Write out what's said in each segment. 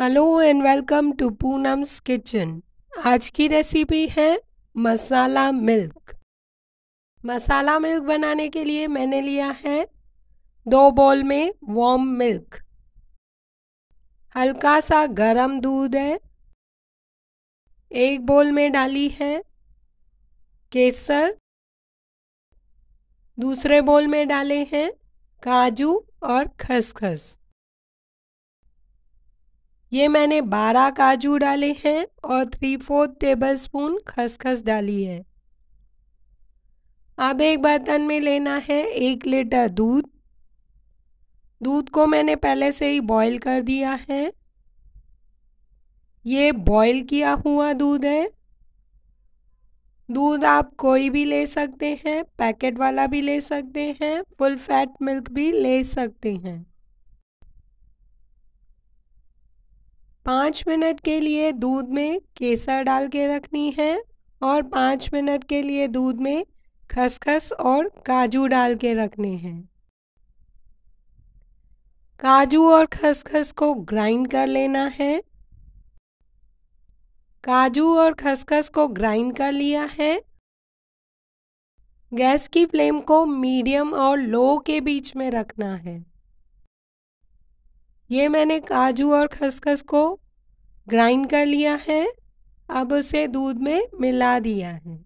Hello and welcome to Poonam's kitchen आज की recipe है मसाला मिल्क मसाला मिल्क बनाने के लिए मैंने लिया है दो बोल में वॉम मिल्क हल्का सा गरम दूध है एक बोल में डाली है केसर दूसरे बोल में डाले हैं काजू और खसखस ये मैंने 12 काजू डाले हैं और थ्री फोर्थ टेबल स्पून खसखस डाली है अब एक बर्तन में लेना है एक लीटर दूध दूध को मैंने पहले से ही बॉईल कर दिया है ये बॉईल किया हुआ दूध है दूध आप कोई भी ले सकते हैं पैकेट वाला भी ले सकते हैं फुल फैट मिल्क भी ले सकते हैं पाँच मिनट के लिए दूध में केसर डाल के रखनी है और पाँच मिनट के लिए दूध में खसखस और काजू डाल के रखने हैं काजू और खसखस को ग्राइंड कर लेना है काजू और खसखस को ग्राइंड कर लिया है गैस की फ्लेम को मीडियम और लो के बीच में रखना है ये मैंने काजू और खसखस को ग्राइंड कर लिया है अब उसे दूध में मिला दिया है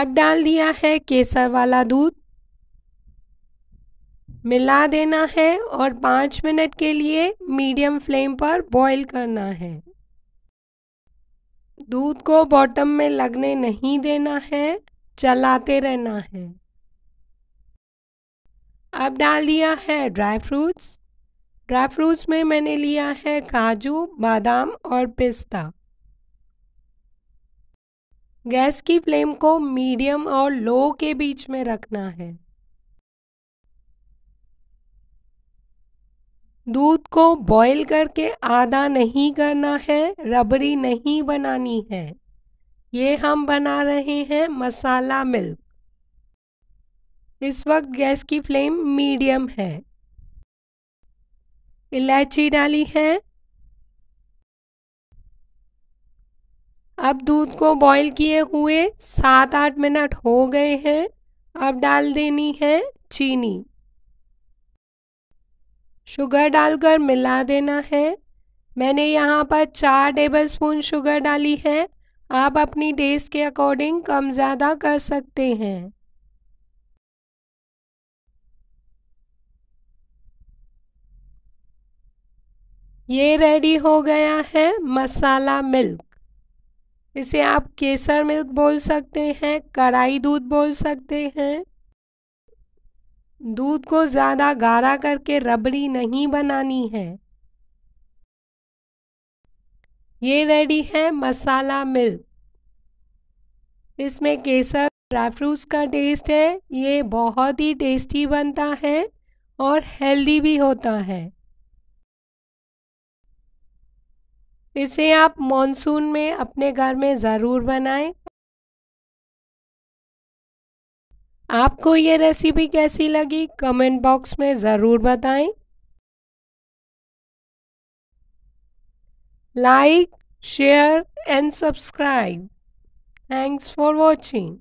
अब डाल दिया है केसर वाला दूध मिला देना है और पाँच मिनट के लिए मीडियम फ्लेम पर बॉईल करना है दूध को बॉटम में लगने नहीं देना है चलाते रहना है अब डाल दिया है ड्राई फ्रूट्स ड्राई फ्रूट्स में मैंने लिया है काजू बादाम और पिस्ता गैस की फ्लेम को मीडियम और लो के बीच में रखना है दूध को बॉईल करके आधा नहीं करना है रबड़ी नहीं बनानी है ये हम बना रहे हैं मसाला मिल्क इस वक्त गैस की फ्लेम मीडियम है इलायची डाली है अब दूध को बॉईल किए हुए सात आठ मिनट हो गए हैं अब डाल देनी है चीनी शुगर डालकर मिला देना है मैंने यहाँ पर चार टेबल स्पून शुगर डाली है आप अपनी टेस्ट के अकॉर्डिंग कम ज़्यादा कर सकते हैं ये रेडी हो गया है मसाला मिल्क इसे आप केसर मिल्क बोल सकते हैं कढ़ाई दूध बोल सकते हैं दूध को ज़्यादा गाढ़ा करके रबड़ी नहीं बनानी है ये रेडी है मसाला मिल्क इसमें केसर ड्राई फ्रूट्स का टेस्ट है ये बहुत ही टेस्टी बनता है और हेल्दी भी होता है इसे आप मॉनसून में अपने घर में ज़रूर बनाएं। आपको ये रेसिपी कैसी लगी कमेंट बॉक्स में ज़रूर बताएं। Like share and subscribe thanks for watching